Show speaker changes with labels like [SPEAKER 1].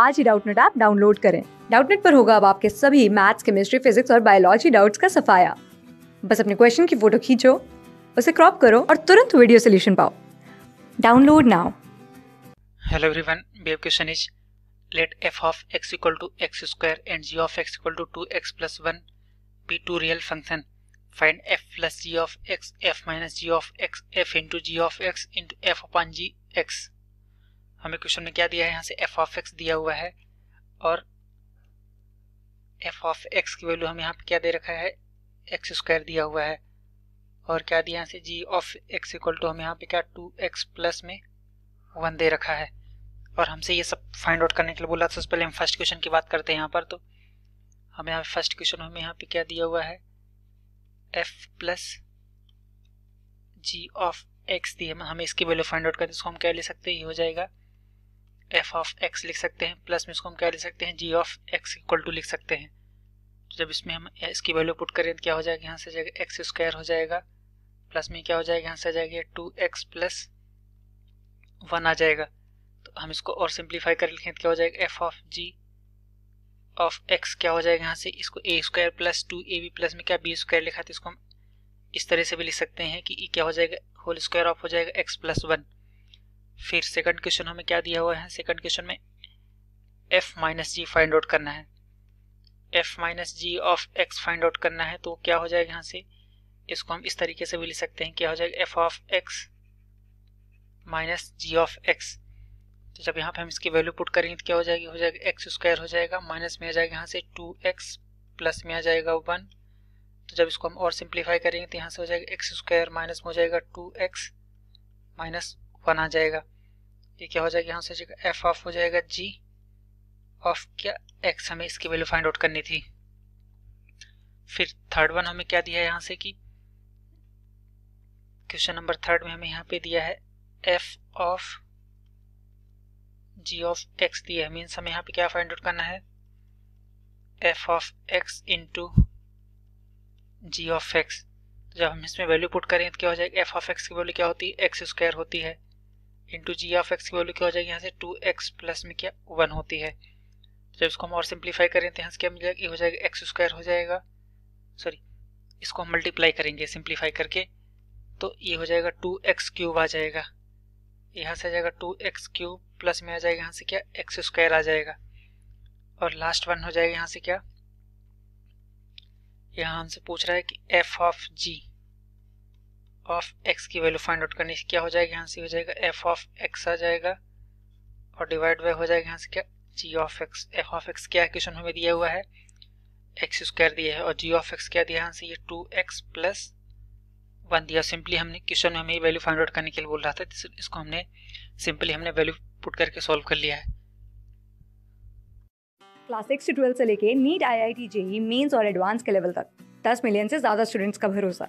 [SPEAKER 1] आज ही Doubtnut app download करें डाउटनेट पर होगा अब आपके सभी मैथ्स केमिस्ट्री फिजिक्स और बायोलॉजी डाउट्स का सफाया बस अपने क्वेश्चन की फोटो खींचो उसे क्रॉप करो और तुरंत वीडियो सोल्यूशन पाओ download now hello everyone babe question is let f of x equal to x square and g of x equal to two x plus one be two real function find f plus g of x f minus g of x f into g of x into f upon g x हमें question में क्या दिया है यहाँ से F of x दिया हुआ है और एफ ऑफ एक्स की वैल्यू हम यहाँ पे क्या दे रखा है एक्स स्क्वायर दिया हुआ है और क्या दिया यहाँ से g of x equal to हम यहाँ पे क्या टू एक्स प्लस में वन दे रखा है और हमसे ये सब फाइंड आउट करने के लिए बोला सबसे उससे पहले हम फर्स्ट क्वेश्चन की बात करते हैं यहाँ पर तो हमें यहाँ फर्स्ट क्वेश्चन हमें यहाँ पे क्या दिया हुआ है f plus g of x दिए हमें इसकी वैल्यू फाइंड आउट करते इसको हम क्या ले सकते हैं ये हो जाएगा एफ ऑफ एक्स लिख सकते हैं प्लस में इसको हम क्या लिख सकते हैं g of x equal to लिख सकते हैं तो जब इसमें हम इसकी वैल्यू पुट करें तो क्या हो जाएगा यहाँ से जाएगा एक्स स्क्वायर हो जाएगा प्लस में क्या हो जाएगा यहाँ से आ जाएगा टू एक्स प्लस वन आ जाएगा तो हम इसको और सिंप्लीफाई कर लिखें तो क्या हो जाएगा f of g of x क्या हो जाएगा यहाँ से इसको a square plus two a b plus में क्या बी स्क्वायर लिखा था तो इसको हम इस तरह से भी लिख सकते हैं कि e क्या हो जाएगा होल स्क्वायर ऑफ हो जाएगा एक्स प्लस वन फिर सेकंड क्वेश्चन हमें क्या दिया हुआ है सेकंड क्वेश्चन में f minus g find out करना है f minus g of x find out करना है तो क्या हो जाएगा यहाँ से इसको हम इस तरीके से भी ले सकते हैं क्या हो जाएगा f of x minus g of x तो जब यहाँ पे हम इसकी वैल्यू पुट करेंगे तो क्या हो जाएगी हो जाएगा एक्स स्क्वायर हो जाएगा माइनस में आ जाएगा यहाँ से टू एक्स प्लस में आ जाएगा वन तो जब इसको हम और सिंप्लीफाई करेंगे तो यहाँ से हो जाएगा एक्स स्क्वायर माइनस में हो जाएगा टू एक्स माइनस वन आ जाएगा ये क्या हो जाएगा यहाँ से जाएगा एफ ऑफ हो जाएगा जी ऑफ क्या एक्स हमें इसकी वैल्यू फाइंड आउट करनी थी फिर थर्ड वन हमें क्या दिया है यहाँ से कि क्वेश्चन नंबर थर्ड में हमें यहाँ पे दिया है f of g of x दिया है मीन्स हमें यहाँ पे क्या फाइंड आउट करना है f of x into g of x जब हम इसमें वैल्यू पुट करें तो क्या हो जाएगा एफ ऑफ एक्स की वैल्यू क्या होती है एक्स स्क्वायर होती है इंटू जी ऑफ एक्स की वैल्यू क्या हो जाएगी यहाँ से टू एक्स प्लस में क्या वन होती है जब इसको हम और सिंप्लीफाई करें तो यहाँ से क्या मिल जाएगा ये हो जाएगा एक्स स्क्वायर हो जाएगा सॉरी इसको हम मल्टीप्लाई करेंगे सिंप्लीफाई करके तो ये हो जाएगा टू एक्स क्यूब आ जाएगा यहाँ से आ जाएगा टू एक्स क्यूब प्लस में आ जाएगा यहाँ से क्या एक्स स्क्वायर आ जाएगा और लास्ट वन हो जाएगा यहाँ से क्या यहाँ हमसे पूछ रहा है कि f of g of x की वैल्यू फाइंड आउट करनी क्या हो जाएगा यहाँ से हो जाएगा एफ ऑफ एक्स आ जाएगा और डिवाइड बाई हो जाएगा यहाँ से क्या g of x f of x क्या क्वेश्चन हमें दिया हुआ है एक्स स्क्वायर दिया है और जी ऑफ एक्स क्या दिया यहाँ से ये टू एक्स प्लस वन दिया सिंपली हमने क्वेश्चन में हमें वैल्यू फाइंड आउट करने के लिए बोल रहा था तो इसको हमने सिंपली हमने वैल्यू पुट करके सॉल्व कर लिया है क्लास सिक्स से ट्वेल्थ से लेके NEET I I T JEE mains और एडवांस के लेवल तक दस मिलियन से ज़्यादा स्टूडेंट्स का भरोसा